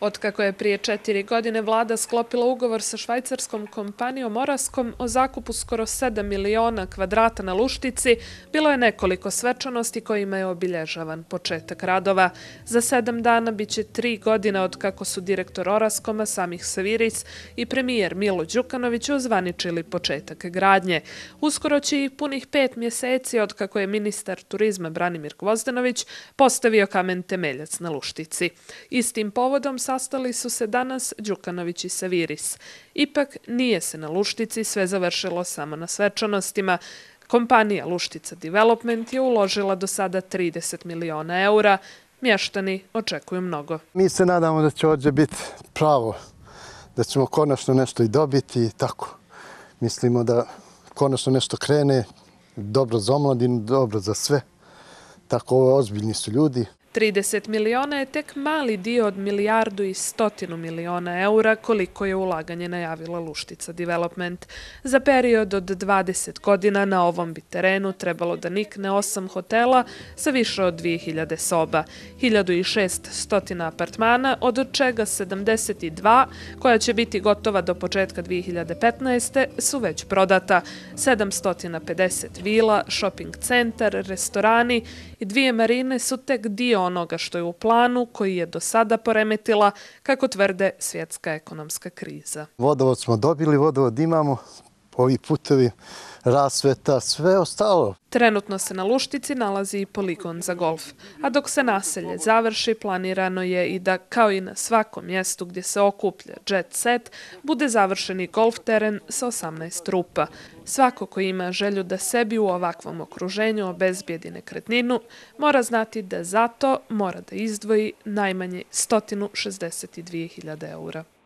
Od kako je prije četiri godine vlada sklopila ugovor sa švajcarskom kompanijom Oraskom o zakupu skoro 7 miliona kvadrata na Luštici, bilo je nekoliko svečanosti kojima je obilježavan početak radova. Za sedam dana bit će tri godine od kako su direktor Oraskoma Samih Saviric i premijer Milo Đukanović uzvaničili početak gradnje. Uskoro će i punih pet mjeseci od kako je ministar turizma Branimir Gvozdanović postavio kamen temeljac na Luštici. Istim povodom sastali su se danas Đukanović i Saviris. Ipak nije se na Luštici sve završilo samo na svečanostima. Kompanija Luštica Development je uložila do sada 30 miliona eura. Mještani očekuju mnogo. Mi se nadamo da će ovdje biti pravo, da ćemo konačno nešto i dobiti tako. Mislimo da konačno nešto krene, dobro za omladinu, dobro za sve. Tako ozbiljni su ljudi. 30 miliona je tek mali dio od milijardu i stotinu miliona eura koliko je ulaganje najavila Luštica Development. Za period od 20 godina na ovom bi terenu trebalo da nikne osam hotela sa više od 2000 soba, 1600 apartmana, od čega 72, koja će biti gotova do početka 2015. su već prodata, 750 vila, shopping centar, restorani i dvije marine su tek dio onoga što je u planu koji je do sada poremetila, kako tvrde svjetska ekonomska kriza. Vodovod smo dobili, vodovod imamo, ovi putevi, rasveta, sve ostalo. Trenutno se na Luštici nalazi i poligon za golf, a dok se naselje završi, planirano je i da, kao i na svakom mjestu gdje se okuplja jet set, bude završeni golf teren sa 18 rupa. Svako ko ima želju da sebi u ovakvom okruženju obezbijedi nekretninu, mora znati da zato mora da izdvoji najmanje 162.000 eura.